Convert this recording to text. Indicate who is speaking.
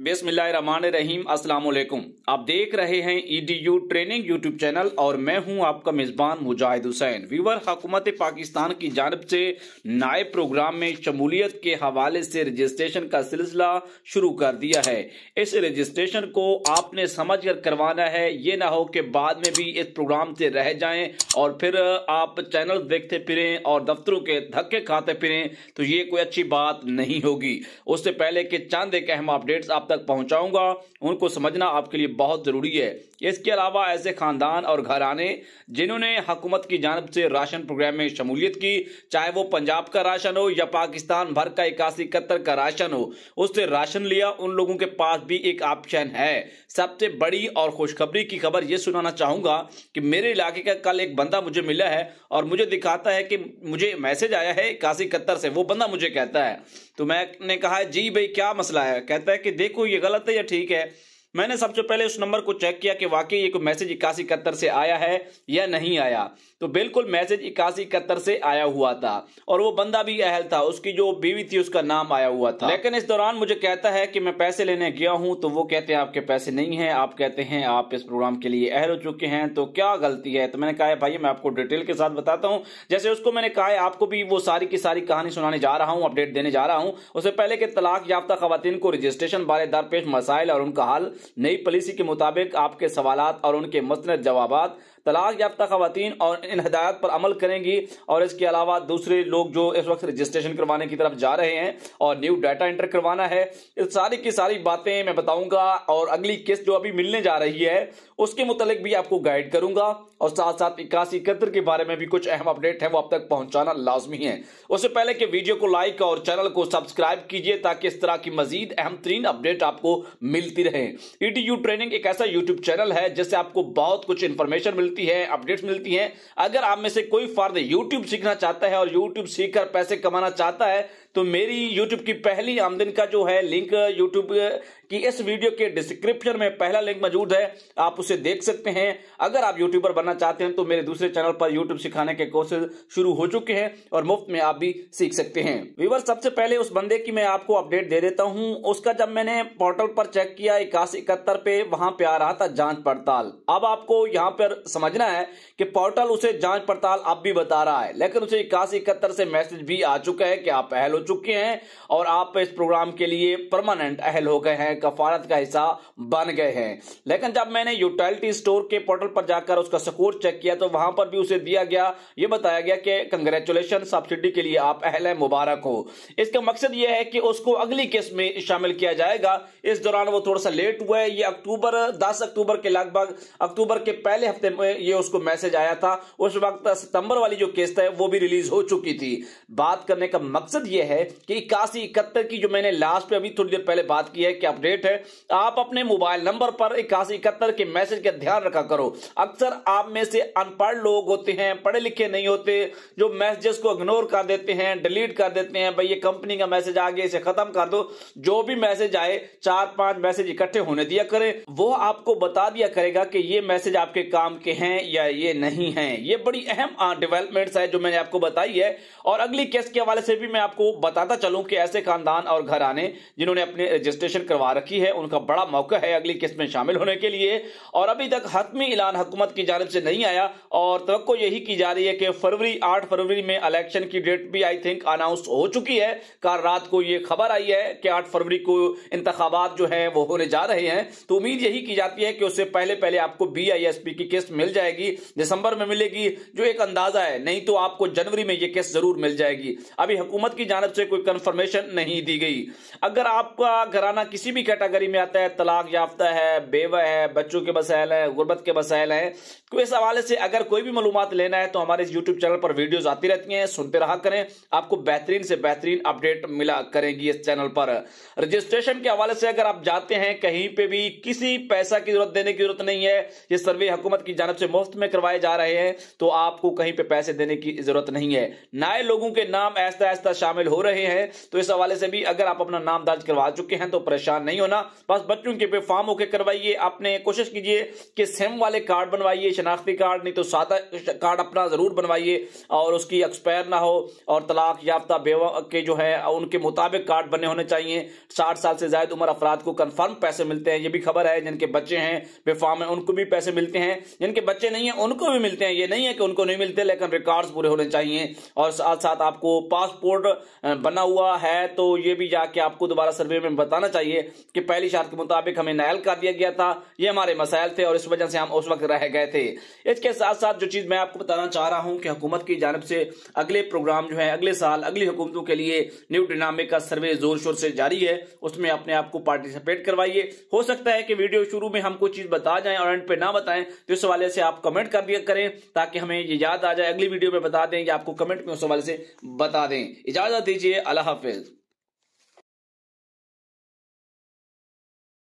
Speaker 1: अस्सलाम वालेकुम आप देख रहे हैं E D U training YouTube channel और मैं हूं आपका मेज़बान मुजाहिद हुसैन वीवर हकूमत पाकिस्तान की जानब से नए प्रोग्राम में शमूलियत के हवाले से रजिस्ट्रेशन का सिलसिला शुरू कर दिया है इस रजिस्ट्रेशन को आपने समझ कर करवाना है ये ना हो कि बाद में भी इस प्रोग्राम से रह जाएँ और फिर आप चैनल देखते फिरें और दफ्तरों के धक्के खाते फिरें तो ये कोई अच्छी बात नहीं होगी उससे पहले कि चंद एक अहम अपडेट्स आप तक पहुंचाऊंगा उनको समझना आपके लिए बहुत ज़रूरी है इसके अलावा ऐसे ख़ानदान और घराने जिन्होंने हुकूमत की जानब से राशन प्रोग्राम में शमूलियत की चाहे वो पंजाब का राशन हो या पाकिस्तान भर का इक्यासी इकहत्तर का राशन हो उससे राशन लिया उन लोगों के पास भी एक ऑप्शन है सबसे बड़ी और खुशखबरी की खबर ये सुनाना चाहूंगा कि मेरे इलाके का कल एक बंदा मुझे मिला है और मुझे दिखाता है कि मुझे मैसेज आया है इक्यासी इकहत्तर से वो बंदा मुझे कहता है तो मैंने कहा जी भाई क्या मसला है कहता है कि देखो देखो ये गलत है या ठीक है मैंने सबसे पहले उस नंबर को चेक किया कि वाकई ये कोई मैसेज इक्यासी इकहत्तर से आया है या नहीं आया तो बिल्कुल मैसेज इक्यासी इकहत्तर से आया हुआ था और वो बंदा भी अहल था उसकी जो बीवी थी उसका नाम आया हुआ था लेकिन इस दौरान मुझे कहता है कि मैं पैसे लेने गया हूं तो वो कहते हैं आपके पैसे नहीं है आप कहते हैं आप इस प्रोग्राम के लिए अहल हो चुके हैं तो क्या गलती है तो मैंने कहा भाई मैं आपको डिटेल के साथ बताता हूँ जैसे उसको मैंने कहा आपको भी वो सारी की सारी कहानी सुनाने जा रहा हूँ अपडेट देने जा रहा हूँ उससे पहले के तलाक याफ्ता खातन को रजिस्ट्रेशन बारे दरपेश मसाइल और उनका हाल नई पॉलिसी के मुताबिक आपके सवाल और उनके मसन जवाब तलाक याफ्ता खातन और इन हदायत पर अमल करेंगी और इसके अलावा दूसरे लोग जो इस वक्त रजिस्ट्रेशन करवाने की तरफ जा रहे हैं और न्यू डाटा एंटर करवाना है इस सारी की सारी बातें मैं बताऊंगा और अगली किस्त जो अभी मिलने जा रही है उसके मुतालिक भी आपको गाइड करूंगा और साथ साथ इक्यासी इकहत्तर के बारे में भी कुछ अहम अपडेट है वो अब तक पहुंचाना लाजमी है उससे पहले के वीडियो को लाइक और चैनल को सब्सक्राइब कीजिए ताकि इस तरह की मजीद अहम तरीन अपडेट आपको मिलती रहे ईटीयू ट्रेनिंग एक ऐसा यूट्यूब चैनल है जिससे आपको बहुत कुछ इंफॉर्मेशन मिलती मिलती है अपडेट्स मिलती हैं अगर आप में से कोई फर्द यूट्यूब सीखना चाहता है और यूट्यूब सीखकर पैसे कमाना चाहता है तो मेरी यूट्यूब की पहली आमदनी का जो है लिंक यूट्यूब की इस वीडियो के डिस्क्रिप्शन में पहला लिंक मौजूद है आप उसे देख सकते हैं अगर आप यूट्यूबर बनना चाहते हैं तो मेरे दूसरे चैनल पर यूट्यूब सिखाने के कोर्सेज शुरू हो चुके हैं और मुफ्त में आप भी सीख सकते हैं विवर सबसे पहले उस बंदे की मैं आपको अपडेट दे देता हूँ उसका जब मैंने पोर्टल पर चेक किया इक्यासी इकहत्तर पे वहां पे आ रहा था जांच पड़ताल अब आपको यहाँ पर समझना है कि पोर्टल उसे जांच पड़ताल अब भी बता रहा है लेकिन उसे इक्यासी इकहत्तर से मैसेज भी आ चुका है कि आप अहल हो चुके हैं और आप इस प्रोग्राम के लिए परमानेंट अहल हो गए हैं कफारत का हिस्सा बन गए हैं लेकिन जब मैंने यूटिलिटी स्टोर के पोर्टल पर जाकर उसका स्कोर चेक किया तो वहां पर भी उसे दिया गया ये बताया गया कि कंग्रेचुलेशन सब्सिडी के लिए आप अहल है मुबारक हो इसका मकसद यह है कि उसको अगली किस्त में शामिल किया जाएगा इस दौरान वो थोड़ा सा लेट हुआ है ये अक्टूबर दस अक्टूबर के लगभग अक्टूबर के पहले हफ्ते में में ये उसको मैसेज आया था उस वक्त सितंबर वाली जो किस्त है वो भी रिलीज हो चुकी थी बात करने का मकसद ये है कि इक्यासी इकहत्तर की जो मैंने लास्ट पे अभी थोड़ी देर पहले बात की है कि अपडेट है आप अपने मोबाइल नंबर पर इक्यासी इकहत्तर के मैसेज का ध्यान रखा करो अक्सर आप में से अनपढ़ लोग होते हैं पढ़े लिखे नहीं होते जो मैसेजेस को इग्नोर कर देते हैं डिलीट कर देते हैं भाई ये कंपनी का मैसेज आ गया इसे खत्म कर दो जो भी मैसेज आए चार पांच मैसेज इकट्ठे होने दिया करें वो आपको बता दिया करेगा कि ये मैसेज आपके काम के हैं या ये नहीं हैं ये बड़ी अहम डेवलपमेंट्स है जो मैंने आपको बताई है और अगली केस के हवाले से भी मैं आपको बताता चलूं कि ऐसे खानदान और घर आने जिन्होंने अपने रजिस्ट्रेशन करवा रखी है उनका बड़ा मौका है अगली किस्त में शामिल होने के लिए और अभी तक हतमी ऐलान हुकूमत की जानब से नहीं आया और तो यही की जा रही है कि फरवरी आठ फरवरी में इलेक्शन की डेट भी आई थिंक अनाउंस हो चुकी है कार रात को ये खबर आई है कि आठ फरवरी को इंतबात जो है वो होने जा रहे हैं तो उम्मीद यही की जाती है कि उससे पहले पहले आपको बी आई एस पी की किस्त मिल मिल जाएगी दिसंबर में मिलेगी जो एक अंदाजा है नहीं तो आपको जनवरी में यह केस जरूर मिल जाएगी अभी हुकूमत की जानब से कोई कंफर्मेशन नहीं दी गई अगर आपका घराना किसी भी कैटेगरी में आता है तलाक याफ्ता है बेवा है बच्चों के मसायल है गुर्बत के मसायल है तो इस हवाले से अगर कोई भी मालूम लेना है तो हमारे इस यूट्यूब चैनल पर वीडियोज आती रहती है सुनते रहा करें आपको बेहतरीन से बेहतरीन अपडेट मिला करेंगी इस चैनल पर रजिस्ट्रेशन के हवाले से अगर आप जाते हैं कहीं पे भी किसी पैसा की जरूरत देने की जरूरत नहीं है ये सर्वे हुकूमत की जानब तरफ से मुफ्त में करवाए जा रहे हैं तो आपको कहीं पे पैसे देने की जरूरत नहीं है नए लोगों के नाम ऐसा ऐसा शामिल हो रहे हैं तो इस हवाले से भी अगर आप अपना नाम दर्ज करवा चुके हैं तो परेशान नहीं होना बस बच्चों के पे फॉर्म होकर करवाइए आपने कोशिश कीजिए कि सिम वाले कार्ड बनवाइए शनाख्ती कार्ड नहीं तो सादा कार्ड अपना जरूर बनवाइए और उसकी एक्सपायर ना हो और तलाक याफ्ता बेवा के जो है उनके मुताबिक कार्ड बने होने चाहिए साठ साल से ज्यादा उम्र अफराद को कन्फर्म पैसे मिलते हैं ये भी खबर है जिनके बच्चे हैं बेफॉर्म है उनको भी पैसे मिलते हैं जिनके बच्चे नहीं है उनको भी मिलते हैं ये नहीं है कि उनको नहीं मिलते लेकिन रिकॉर्ड्स पूरे होने चाहिए और साथ साथ आपको पासपोर्ट बना हुआ है तो ये भी जाके आपको दोबारा सर्वे में बताना चाहिए कि पहली शर्त के मुताबिक हमें नायल कर दिया गया था ये हमारे मसायल थे और इस वजह से हम उस वक्त रह गए थे इसके साथ साथ जो चीज़ मैं आपको बताना चाह रहा हूँ कि हुकूमत की जानब से अगले प्रोग्राम जो है अगले साल अगली हुकूमतों के लिए न्यू डिनामिक का सर्वे जोर शोर से जारी है उसमें अपने आप को पार्टिसिपेट करवाइए हो सकता है कि वीडियो शुरू में हम कुछ चीज़ बता जाए और एंड पे ना बताएं तो इस हवाले से से आप कमेंट कर दिया करें ताकि हमें ये याद आ जाए अगली वीडियो में बता दें या आपको कमेंट में उस हवाले से बता दें इजाजत दीजिए अल्लाह हाफिज़